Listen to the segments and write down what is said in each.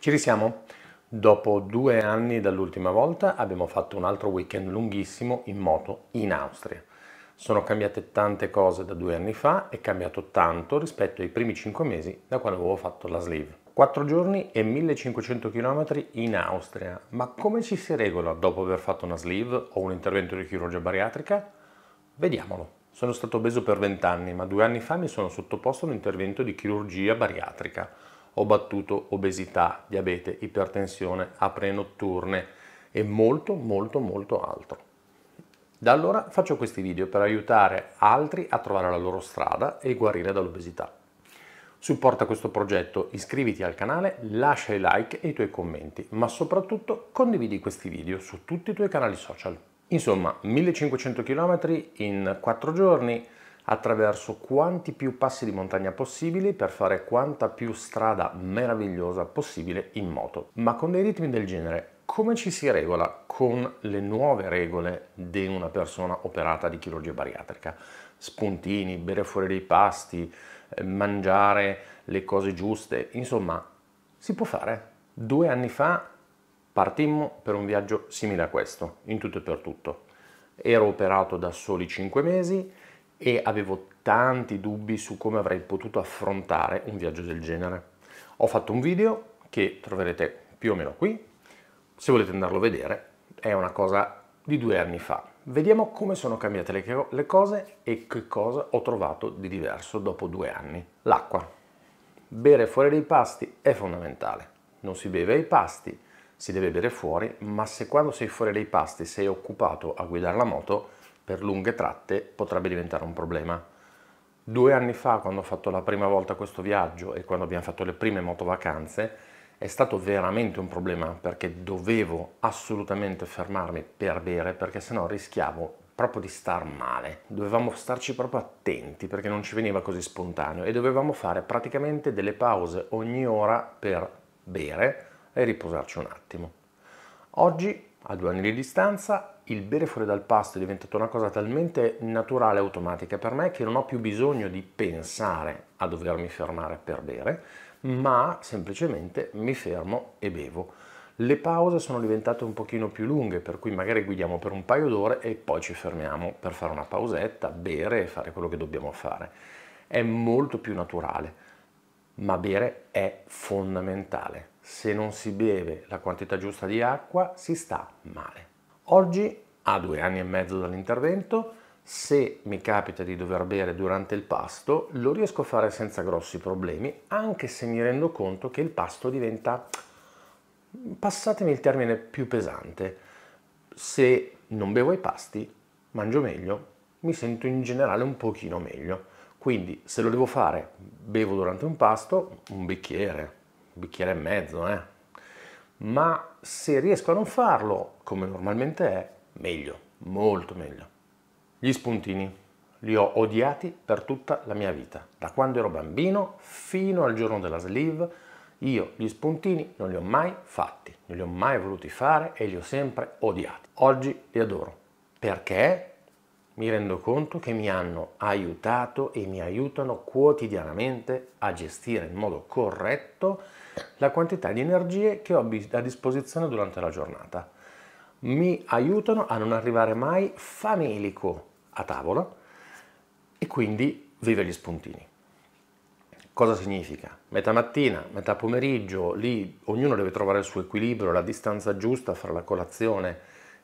Ci risiamo? Dopo due anni dall'ultima volta abbiamo fatto un altro weekend lunghissimo in moto in Austria. Sono cambiate tante cose da due anni fa, e cambiato tanto rispetto ai primi cinque mesi da quando avevo fatto la sleeve. 4 giorni e 1500 km in Austria, ma come ci si regola dopo aver fatto una sleeve o un intervento di chirurgia bariatrica? Vediamolo. Sono stato obeso per 20 anni, ma due anni fa mi sono sottoposto a un intervento di chirurgia bariatrica ho battuto obesità, diabete, ipertensione, apre notturne e molto molto molto altro. Da allora faccio questi video per aiutare altri a trovare la loro strada e guarire dall'obesità. Supporta questo progetto, iscriviti al canale, lascia i like e i tuoi commenti, ma soprattutto condividi questi video su tutti i tuoi canali social. Insomma, 1500 km in 4 giorni, attraverso quanti più passi di montagna possibili per fare quanta più strada meravigliosa possibile in moto. Ma con dei ritmi del genere come ci si regola con le nuove regole di una persona operata di chirurgia bariatrica? Spuntini, bere fuori dei pasti, eh, mangiare le cose giuste, insomma, si può fare. Due anni fa partimmo per un viaggio simile a questo, in tutto e per tutto. Ero operato da soli 5 mesi, e avevo tanti dubbi su come avrei potuto affrontare un viaggio del genere. Ho fatto un video che troverete più o meno qui, se volete andarlo a vedere, è una cosa di due anni fa. Vediamo come sono cambiate le cose e che cosa ho trovato di diverso dopo due anni. L'acqua. Bere fuori dai pasti è fondamentale. Non si beve ai pasti, si deve bere fuori, ma se quando sei fuori dai pasti sei occupato a guidare la moto, per lunghe tratte potrebbe diventare un problema. Due anni fa, quando ho fatto la prima volta questo viaggio e quando abbiamo fatto le prime motovacanze, è stato veramente un problema perché dovevo assolutamente fermarmi per bere perché sennò rischiavo proprio di star male. Dovevamo starci proprio attenti perché non ci veniva così spontaneo e dovevamo fare praticamente delle pause ogni ora per bere e riposarci un attimo. Oggi, a due anni di distanza, il bere fuori dal pasto è diventato una cosa talmente naturale e automatica per me che non ho più bisogno di pensare a dovermi fermare per bere, ma semplicemente mi fermo e bevo. Le pause sono diventate un pochino più lunghe, per cui magari guidiamo per un paio d'ore e poi ci fermiamo per fare una pausetta, bere e fare quello che dobbiamo fare. È molto più naturale, ma bere è fondamentale. Se non si beve la quantità giusta di acqua si sta male. Oggi, a due anni e mezzo dall'intervento, se mi capita di dover bere durante il pasto, lo riesco a fare senza grossi problemi, anche se mi rendo conto che il pasto diventa, passatemi il termine, più pesante. Se non bevo i pasti, mangio meglio, mi sento in generale un pochino meglio. Quindi se lo devo fare, bevo durante un pasto un bicchiere, un bicchiere e mezzo, eh? ma se riesco a non farlo, come normalmente è, meglio, molto meglio. Gli spuntini li ho odiati per tutta la mia vita, da quando ero bambino fino al giorno della sleeve. Io gli spuntini non li ho mai fatti, non li ho mai voluti fare e li ho sempre odiati. Oggi li adoro perché mi rendo conto che mi hanno aiutato e mi aiutano quotidianamente a gestire in modo corretto la quantità di energie che ho a disposizione durante la giornata. Mi aiutano a non arrivare mai famelico a tavola e quindi vive gli spuntini. Cosa significa? Metà mattina, metà pomeriggio, lì ognuno deve trovare il suo equilibrio, la distanza giusta fra la colazione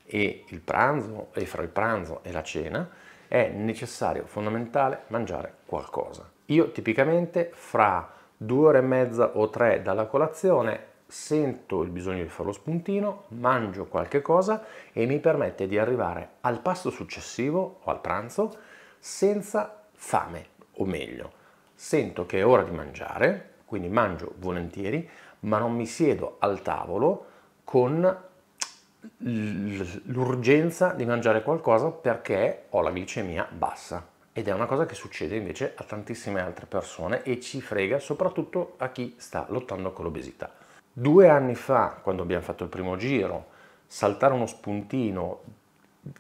e il pranzo e fra il pranzo e la cena, è necessario, fondamentale mangiare qualcosa. Io tipicamente fra due ore e mezza o tre dalla colazione sento il bisogno di fare lo spuntino, mangio qualche cosa e mi permette di arrivare al pasto successivo o al pranzo senza fame, o meglio, sento che è ora di mangiare, quindi mangio volentieri, ma non mi siedo al tavolo con l'urgenza di mangiare qualcosa perché ho la glicemia bassa ed è una cosa che succede invece a tantissime altre persone e ci frega soprattutto a chi sta lottando con l'obesità. Due anni fa, quando abbiamo fatto il primo giro, saltare uno spuntino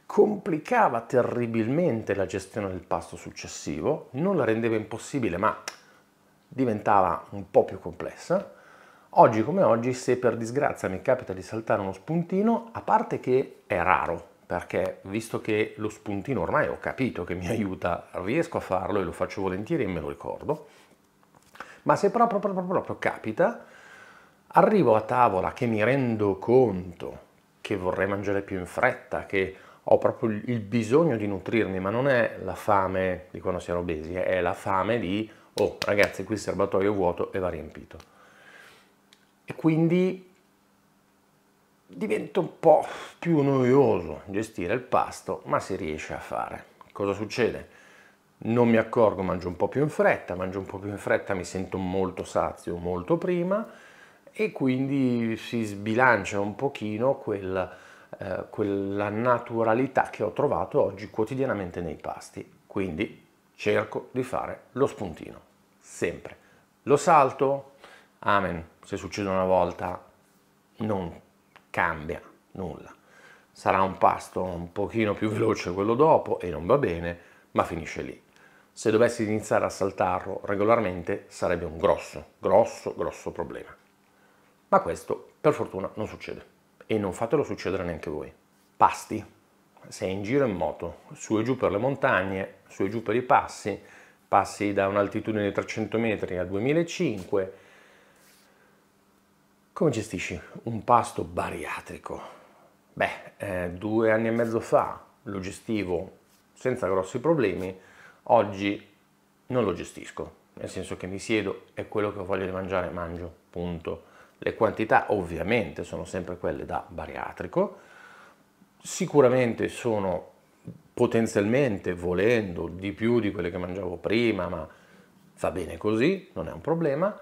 complicava terribilmente la gestione del pasto successivo, non la rendeva impossibile, ma diventava un po' più complessa. Oggi come oggi, se per disgrazia mi capita di saltare uno spuntino, a parte che è raro, perché visto che lo spuntino ormai ho capito che mi aiuta, riesco a farlo e lo faccio volentieri e me lo ricordo, ma se proprio, proprio, proprio capita, arrivo a tavola che mi rendo conto che vorrei mangiare più in fretta, che ho proprio il bisogno di nutrirmi, ma non è la fame di quando si era obesi, è la fame di, oh ragazzi, qui il serbatoio è vuoto e va riempito. E quindi diventa un po' più noioso gestire il pasto, ma si riesce a fare. Cosa succede? Non mi accorgo, mangio un po' più in fretta, mangio un po' più in fretta, mi sento molto sazio molto prima e quindi si sbilancia un pochino quel, eh, quella naturalità che ho trovato oggi quotidianamente nei pasti. Quindi cerco di fare lo spuntino, sempre. Lo salto? Amen. Se succede una volta, non cambia nulla. Sarà un pasto un pochino più veloce quello dopo e non va bene, ma finisce lì. Se dovessi iniziare a saltarlo regolarmente sarebbe un grosso, grosso, grosso problema. Ma questo per fortuna non succede e non fatelo succedere neanche voi. Pasti. Sei in giro in moto, su e giù per le montagne, su e giù per i passi, passi da un'altitudine di 300 metri a 2005, come gestisci un pasto bariatrico? Beh, eh, due anni e mezzo fa lo gestivo senza grossi problemi, oggi non lo gestisco, nel senso che mi siedo e quello che voglio di mangiare mangio, punto. Le quantità ovviamente sono sempre quelle da bariatrico, sicuramente sono potenzialmente, volendo, di più di quelle che mangiavo prima, ma va bene così, non è un problema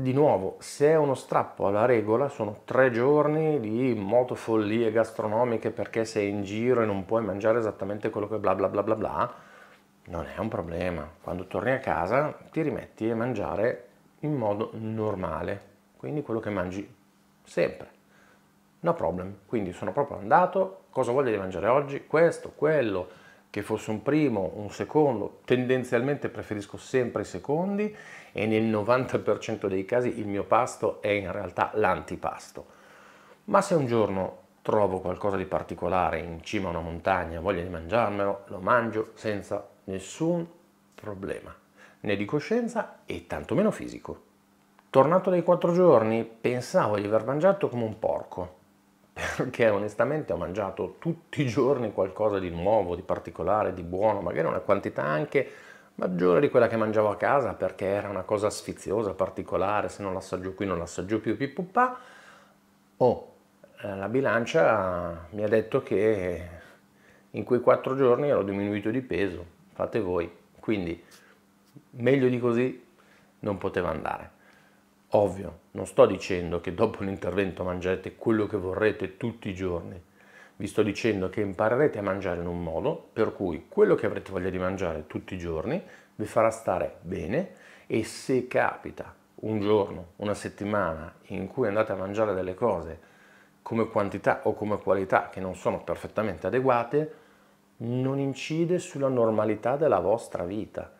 di nuovo, se è uno strappo alla regola, sono tre giorni di motofollie gastronomiche perché sei in giro e non puoi mangiare esattamente quello che bla bla bla bla bla, non è un problema. Quando torni a casa ti rimetti a mangiare in modo normale, quindi quello che mangi sempre. No problem. Quindi sono proprio andato, cosa voglio di mangiare oggi? Questo, quello, che fosse un primo, un secondo, tendenzialmente preferisco sempre i secondi e nel 90% dei casi il mio pasto è in realtà l'antipasto. Ma se un giorno trovo qualcosa di particolare in cima a una montagna, voglio di mangiarmelo, lo mangio senza nessun problema, né di coscienza e tantomeno fisico. Tornato dai quattro giorni, pensavo di aver mangiato come un porco, perché onestamente ho mangiato tutti i mm. giorni qualcosa di nuovo, di particolare, di buono, magari una quantità anche maggiore di quella che mangiavo a casa perché era una cosa sfiziosa, particolare, se non l'assaggio qui non l'assaggio più, pippuppa. Oh, eh, la bilancia mi ha detto che in quei quattro giorni ero diminuito di peso, fate voi. Quindi meglio di così non poteva andare. Ovvio, non sto dicendo che dopo l'intervento mangerete quello che vorrete tutti i giorni. Vi sto dicendo che imparerete a mangiare in un modo per cui quello che avrete voglia di mangiare tutti i giorni vi farà stare bene e se capita un giorno, una settimana in cui andate a mangiare delle cose come quantità o come qualità che non sono perfettamente adeguate, non incide sulla normalità della vostra vita.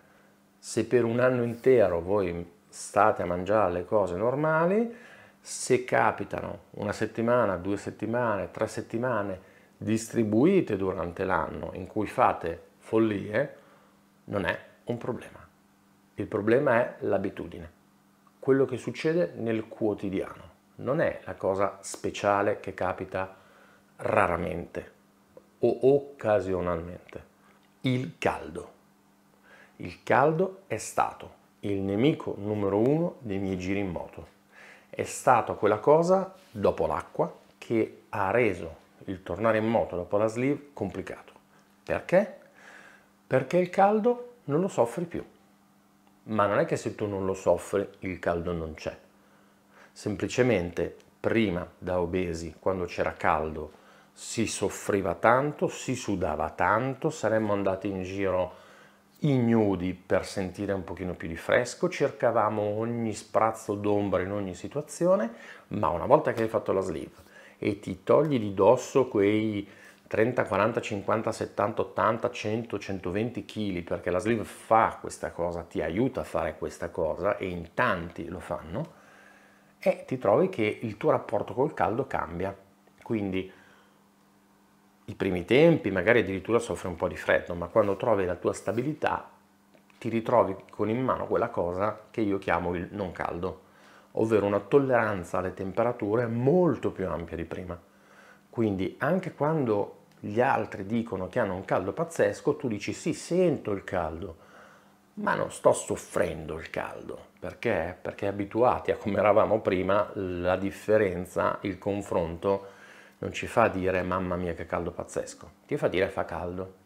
Se per un anno intero voi state a mangiare le cose normali, se capitano una settimana, due settimane, tre settimane distribuite durante l'anno in cui fate follie, non è un problema. Il problema è l'abitudine, quello che succede nel quotidiano, non è la cosa speciale che capita raramente o occasionalmente. Il caldo. Il caldo è stato il nemico numero uno dei miei giri in moto. È stata quella cosa, dopo l'acqua, che ha reso il tornare in moto dopo la sleeve complicato. Perché? Perché il caldo non lo soffri più. Ma non è che se tu non lo soffri il caldo non c'è. Semplicemente prima da obesi, quando c'era caldo, si soffriva tanto, si sudava tanto, saremmo andati in giro ignudi per sentire un pochino più di fresco, cercavamo ogni sprazzo d'ombra in ogni situazione, ma una volta che hai fatto la sleeve e ti togli di dosso quei 30, 40, 50, 70, 80, 100, 120 kg, perché la sleeve fa questa cosa, ti aiuta a fare questa cosa e in tanti lo fanno, e ti trovi che il tuo rapporto col caldo cambia. Quindi i primi tempi, magari addirittura soffri un po' di freddo, ma quando trovi la tua stabilità ti ritrovi con in mano quella cosa che io chiamo il non caldo, ovvero una tolleranza alle temperature molto più ampia di prima. Quindi anche quando gli altri dicono che hanno un caldo pazzesco, tu dici sì, sento il caldo, ma non sto soffrendo il caldo. Perché? Perché abituati a come eravamo prima, la differenza, il confronto non ci fa dire mamma mia che caldo pazzesco, ti fa dire fa caldo.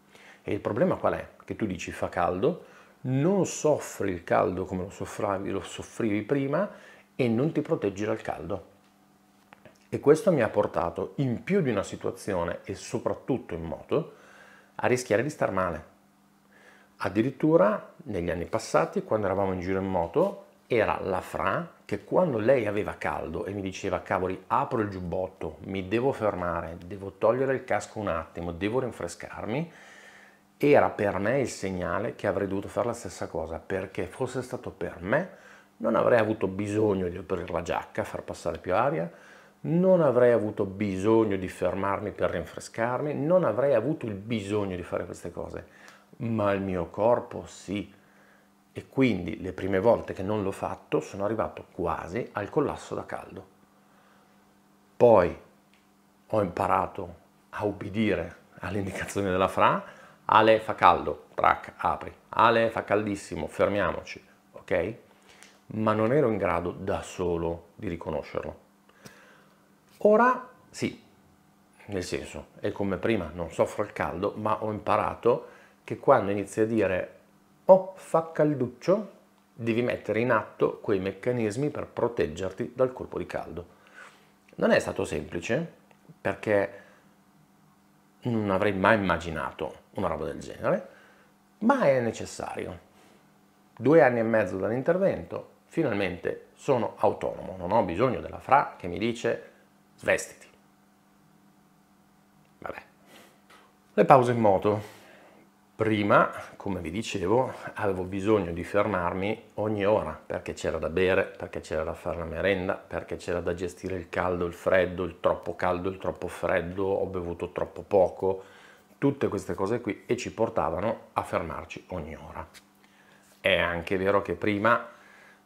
E il problema qual è? Che tu dici fa caldo, non soffri il caldo come lo, soffravi, lo soffrivi prima e non ti proteggi dal caldo. E questo mi ha portato in più di una situazione e soprattutto in moto a rischiare di star male. Addirittura negli anni passati, quando eravamo in giro in moto, era la Fra che quando lei aveva caldo e mi diceva cavoli apro il giubbotto, mi devo fermare, devo togliere il casco un attimo, devo rinfrescarmi, era per me il segnale che avrei dovuto fare la stessa cosa perché fosse stato per me non avrei avuto bisogno di aprire la giacca, far passare più aria, non avrei avuto bisogno di fermarmi per rinfrescarmi, non avrei avuto il bisogno di fare queste cose, ma il mio corpo sì e quindi le prime volte che non l'ho fatto sono arrivato quasi al collasso da caldo. Poi ho imparato a ubbidire all'indicazione della Fra, Ale fa caldo, track, apri, Ale fa caldissimo, fermiamoci, ok? Ma non ero in grado da solo di riconoscerlo. Ora sì, nel senso, è come prima, non soffro il caldo, ma ho imparato che quando inizi a dire o fa calduccio, devi mettere in atto quei meccanismi per proteggerti dal colpo di caldo. Non è stato semplice perché non avrei mai immaginato una roba del genere, ma è necessario. Due anni e mezzo dall'intervento, finalmente sono autonomo, non ho bisogno della fra che mi dice svestiti. Vabbè. Le pause in moto. Prima, come vi dicevo, avevo bisogno di fermarmi ogni ora perché c'era da bere, perché c'era da fare la merenda, perché c'era da gestire il caldo, il freddo, il troppo caldo, il troppo freddo, ho bevuto troppo poco, tutte queste cose qui e ci portavano a fermarci ogni ora. È anche vero che prima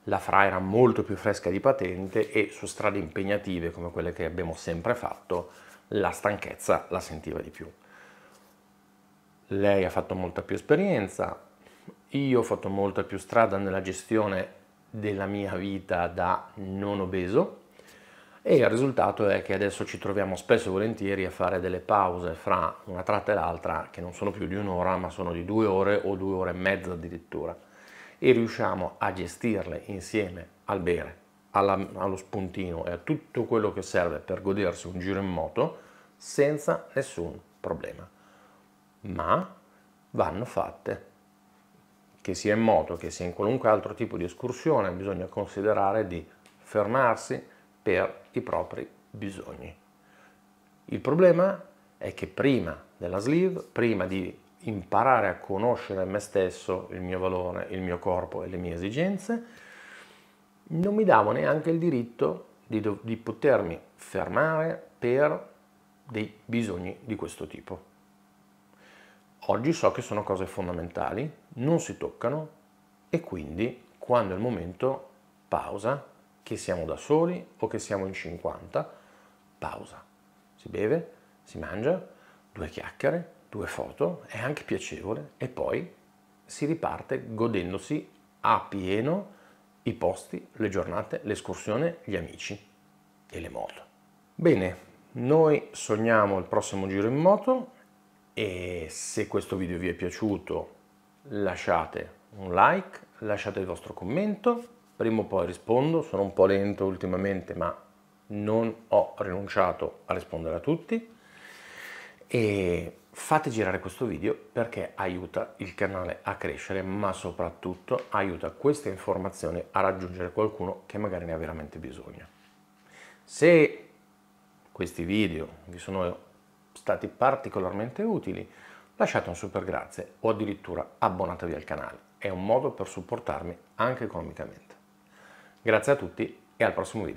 la Fra era molto più fresca di patente e su strade impegnative come quelle che abbiamo sempre fatto la stanchezza la sentiva di più lei ha fatto molta più esperienza, io ho fatto molta più strada nella gestione della mia vita da non obeso e il risultato è che adesso ci troviamo spesso e volentieri a fare delle pause fra una tratta e l'altra che non sono più di un'ora ma sono di due ore o due ore e mezza addirittura e riusciamo a gestirle insieme al bere, alla, allo spuntino e a tutto quello che serve per godersi un giro in moto senza nessun problema ma vanno fatte. Che sia in moto, che sia in qualunque altro tipo di escursione, bisogna considerare di fermarsi per i propri bisogni. Il problema è che prima della sleeve, prima di imparare a conoscere me stesso, il mio valore, il mio corpo e le mie esigenze, non mi davo neanche il diritto di, di potermi fermare per dei bisogni di questo tipo. Oggi so che sono cose fondamentali, non si toccano e quindi quando è il momento pausa, che siamo da soli o che siamo in 50, pausa. Si beve, si mangia, due chiacchiere, due foto, è anche piacevole e poi si riparte godendosi a pieno i posti, le giornate, l'escursione, gli amici e le moto. Bene, noi sogniamo il prossimo giro in moto, e se questo video vi è piaciuto lasciate un like, lasciate il vostro commento, prima o poi rispondo, sono un po' lento ultimamente ma non ho rinunciato a rispondere a tutti e fate girare questo video perché aiuta il canale a crescere ma soprattutto aiuta questa informazione a raggiungere qualcuno che magari ne ha veramente bisogno. Se questi video vi sono stati particolarmente utili, lasciate un super grazie o addirittura abbonatevi al canale. È un modo per supportarmi anche economicamente. Grazie a tutti e al prossimo video.